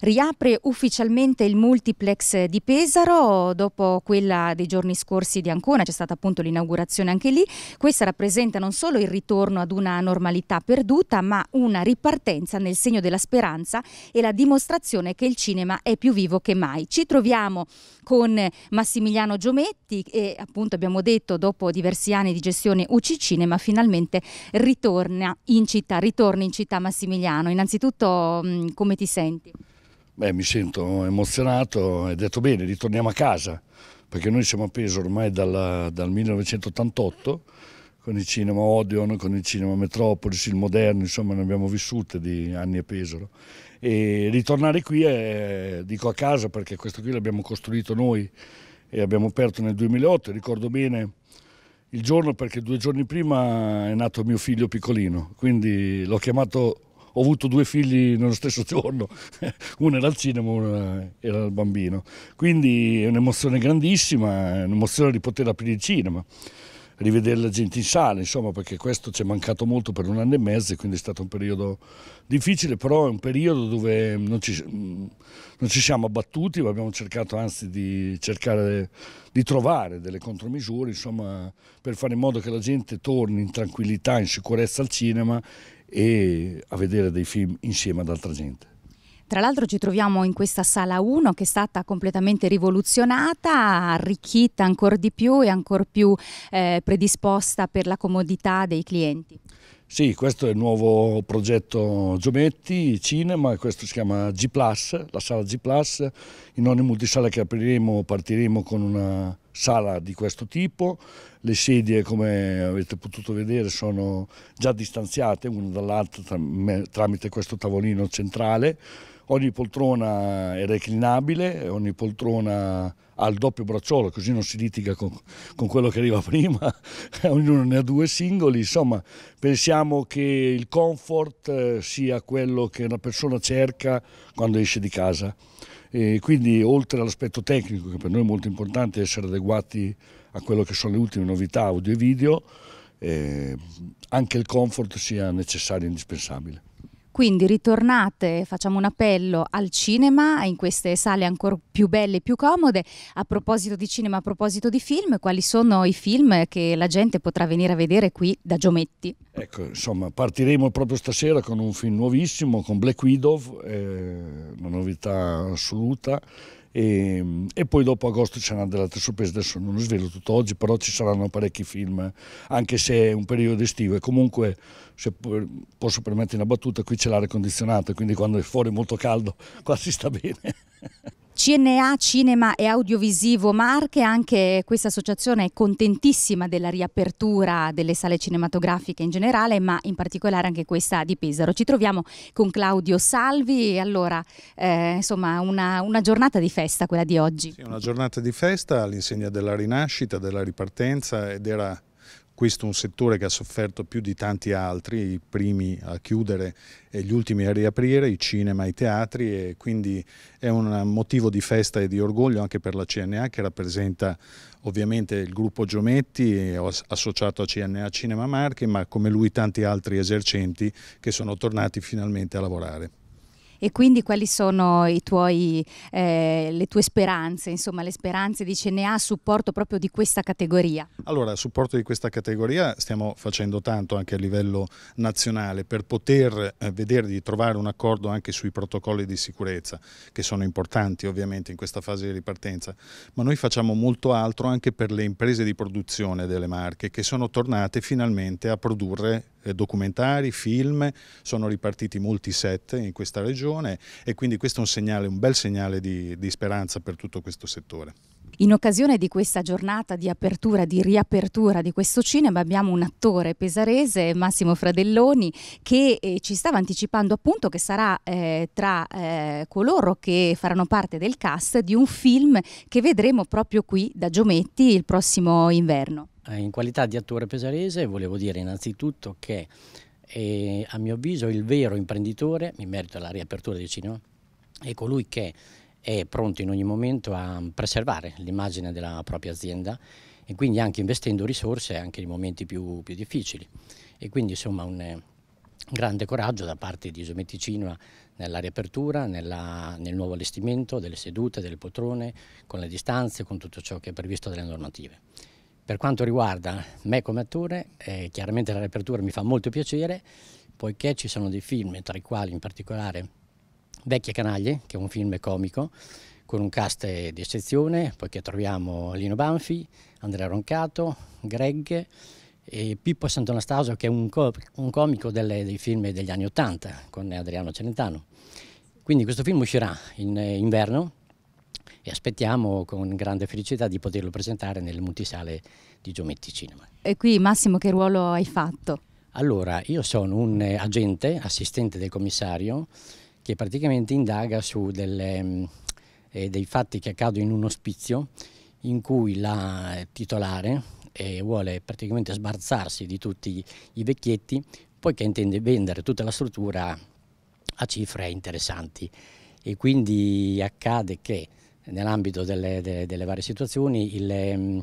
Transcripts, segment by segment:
riapre ufficialmente il multiplex di Pesaro dopo quella dei giorni scorsi di Ancona, c'è stata appunto l'inaugurazione anche lì. Questa rappresenta non solo il ritorno ad una normalità perduta, ma una ripartenza nel segno della speranza e la dimostrazione che il cinema è più vivo che mai. Ci troviamo con Massimiliano Giometti e appunto abbiamo detto dopo diversi anni di gestione UC Cinema finalmente ritorna in città, ritorna in città Massimiliano. Innanzitutto mm, come ti senti? Beh, mi sento emozionato, e detto bene, ritorniamo a casa, perché noi siamo appesi ormai dalla, dal 1988 con il cinema Odeon, con il cinema Metropolis, il moderno, insomma ne abbiamo vissute di anni a Pesaro. E ritornare qui è, dico a casa, perché questo qui l'abbiamo costruito noi e abbiamo aperto nel 2008, ricordo bene il giorno perché due giorni prima è nato mio figlio piccolino, quindi l'ho chiamato ho avuto due figli nello stesso giorno, uno era al cinema, uno era al bambino. Quindi è un'emozione grandissima, è un'emozione di poter aprire il cinema rivedere la gente in sala, insomma, perché questo ci è mancato molto per un anno e mezzo, quindi è stato un periodo difficile, però è un periodo dove mm, non ci, mm, non ci siamo abbattuti, ma abbiamo cercato anzi di cercare di trovare delle contromisure, insomma, per fare in modo che la gente torni in tranquillità, in sicurezza al cinema e a vedere dei film insieme ad altra gente. Tra l'altro ci troviamo in questa sala 1 che è stata completamente rivoluzionata, arricchita ancora di più e ancora più eh, predisposta per la comodità dei clienti. Sì, questo è il nuovo progetto Giometti Cinema, questo si chiama G+, la sala G+, in ogni multisala che apriremo partiremo con una sala di questo tipo, le sedie come avete potuto vedere sono già distanziate una dall'altra tramite questo tavolino centrale, ogni poltrona è reclinabile, ogni poltrona ha il doppio bracciolo, così non si litiga con, con quello che arriva prima, ognuno ne ha due singoli, insomma pensiamo che il comfort eh, sia quello che una persona cerca quando esce di casa. E quindi oltre all'aspetto tecnico, che per noi è molto importante essere adeguati a quello che sono le ultime novità audio e video, eh, anche il comfort sia necessario e indispensabile. Quindi ritornate, facciamo un appello al cinema, in queste sale ancora più belle e più comode. A proposito di cinema, a proposito di film, quali sono i film che la gente potrà venire a vedere qui da Giometti? Ecco, insomma, partiremo proprio stasera con un film nuovissimo, con Black Widow, eh, una novità assoluta. E, ehm, e, poi dopo agosto ci saranno delle altre sorprese, adesso non lo svelo tutto oggi, però ci saranno parecchi film, anche se è un periodo estivo e comunque se posso permettere una battuta, qui c'è l'aria condizionata, quindi quando è fuori molto caldo qua si sta bene. CNA Cinema e Audiovisivo Marche, anche questa associazione è contentissima della riapertura delle sale cinematografiche in generale, ma in particolare anche questa di Pesaro. Ci troviamo con Claudio Salvi, allora eh, insomma una, una, giornata di festa quella di oggi. Sì, una giornata di festa all'insegna della rinascita, della ripartenza ed era questo è un settore che ha sofferto più di tanti altri, i primi a chiudere e gli ultimi a riaprire, i cinema, i teatri e quindi è un motivo di festa e di orgoglio anche per la CNA che rappresenta ovviamente il gruppo Giometti associato a CNA Cinema Marche ma come lui tanti altri esercenti che sono tornati finalmente a lavorare. E quindi quali sono tuoi, eh, le tue speranze, insomma le speranze di CNA a supporto proprio di questa categoria? Allora, a supporto di questa categoria stiamo facendo tanto anche a livello nazionale per poter eh, vedere di trovare un accordo anche sui protocolli di sicurezza che sono importanti ovviamente in questa fase di ripartenza, ma noi facciamo molto altro anche per le imprese di produzione delle marche che sono tornate finalmente a produrre eh, documentari, film, sono ripartiti molti set in questa regione e quindi questo è un, segnale, un bel segnale di, di speranza per tutto questo settore. In occasione di questa giornata di apertura, di riapertura di questo cinema abbiamo un attore pesarese, Massimo Fradelloni, che eh, ci stava anticipando appunto che sarà eh, tra eh, coloro che faranno parte del cast di un film che vedremo proprio qui da Giometti il prossimo inverno. Eh, in qualità di attore pesarese volevo dire innanzitutto che eh, a mio avviso il vero imprenditore, in merito alla riapertura del cinema, è colui che è pronto in ogni momento a preservare l'immagine della propria azienda e quindi anche investendo risorse anche nei momenti più, più difficili. E quindi insomma un, eh, grande coraggio da parte di Isometti nella riapertura, nella, nel nuovo allestimento delle sedute, delle poltrone, con le distanze, con tutto ciò che è previsto dalle normative. Per quanto riguarda me come attore, eh, chiaramente la riapertura mi fa molto piacere, poiché ci sono dei film, tra i quali in particolare Vecchie Canaglie, che è un film comico, con un cast di eccezione, poiché troviamo Lino Banfi, Andrea Roncato, Greg e Pippo Sant'Anastasio, che è un, co un comico delle, dei film degli anni Ottanta, con Adriano Celentano. Quindi questo film uscirà in eh, inverno, e aspettiamo con grande felicità di poterlo presentare nelle multisale di Giometti Cinema. E qui Massimo che ruolo hai fatto? Allora, io sono un eh, agente, assistente del commissario, che praticamente indaga su delle, mm, eh, dei fatti che accadono in un ospizio in cui la eh, titolare eh, vuole praticamente sbarzarsi di tutti i vecchietti poiché intende vendere tutta la struttura a cifre interessanti e quindi accade che nell'ambito delle, delle, delle, varie situazioni il, mm,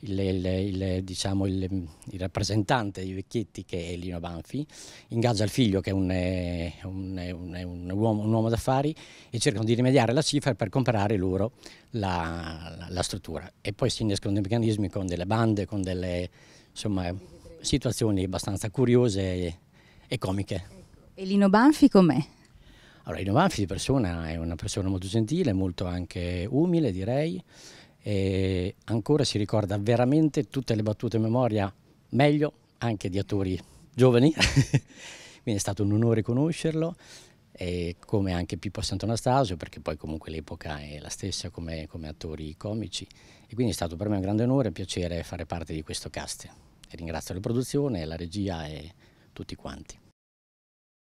il, il, il diciamo, mm, rappresentante di Vecchietti che è Lino Banfi ingaggia il figlio che è un, un, un, uomo, un, uomo, d'affari e cercano di rimediare la cifra per comprare loro la, la, la struttura e poi si innescono dei meccanismi con delle bande, con delle insomma, situazioni abbastanza curiose e, e comiche. E Lino Banfi com'è? Allora, Inovanfi di persona è una persona molto gentile, molto anche umile direi, e ancora si ricorda veramente tutte le battute a memoria, meglio anche di attori giovani, quindi è stato un onore conoscerlo, e come anche Pippo Sant'Anastasio, perché poi comunque l'epoca è la stessa come, come attori comici, e quindi è stato per me un grande onore e piacere fare parte di questo cast. E ringrazio la produzione, la regia e tutti quanti.